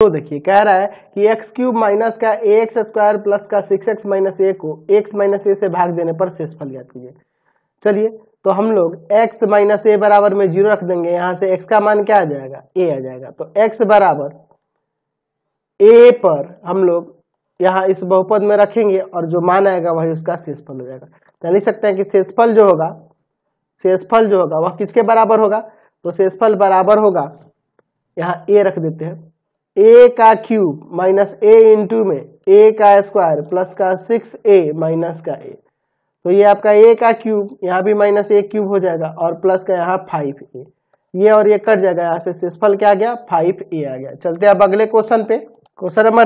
तो देखिए कह रहा है कि एक्स क्यूब माइनस का ए एक्स स्क्वायर प्लस का सिक्स एक्स माइनस ए को एक्स माइनस ए से भाग देने पर फल ज्ञात कीजिए चलिए तो हम लोग एक्स माइनस ए बराबर में जीरो रख देंगे यहां से एक्स का मान क्या आ जाएगा ए आ जाएगा तो एक्स बराबर ए पर हम लोग यहाँ इस बहुपद में रखेंगे और जो मान आएगा वही उसका शेषफल हो जाएगा तो लिख सकते हैं कि शेषफल जो होगा शेषफल जो होगा वह किसके बराबर होगा तो शेषफल बराबर होगा यहाँ ए रख देते हैं ए का क्यूब माइनस ए इंटू में ए का स्क्वायर प्लस का सिक्स ए माइनस का ए तो ये आपका ए का क्यूब यहाँ भी माइनस ए क्यूब हो जाएगा और प्लस का यहाँ फाइव ए ये और ये कट जाएगा यहाँ से शेषफल क्या आ गया फाइव ए आ गया चलते अब अगले क्वेश्चन पे क्वेश्चन नंबर